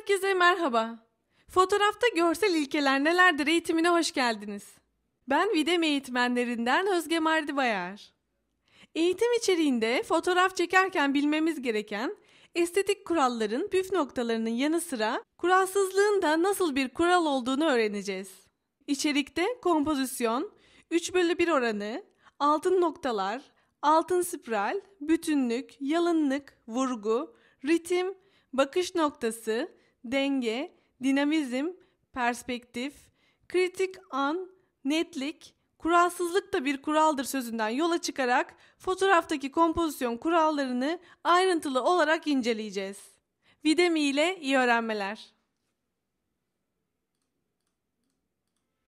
Herkese merhaba. Fotoğrafta görsel ilkeler nelerdir eğitimine hoş geldiniz. Ben Videm eğitmenlerinden Özge Mardibayar. Eğitim içeriğinde fotoğraf çekerken bilmemiz gereken estetik kuralların püf noktalarının yanı sıra kuralsızlığın da nasıl bir kural olduğunu öğreneceğiz. İçerikte kompozisyon, 3 bölü 1 oranı, altın noktalar, altın spiral, bütünlük, yalınlık, vurgu, ritim, bakış noktası, denge, dinamizm, perspektif, kritik an, netlik, kuralsızlık da bir kuraldır sözünden yola çıkarak fotoğraftaki kompozisyon kurallarını ayrıntılı olarak inceleyeceğiz. Videmi ile iyi öğrenmeler.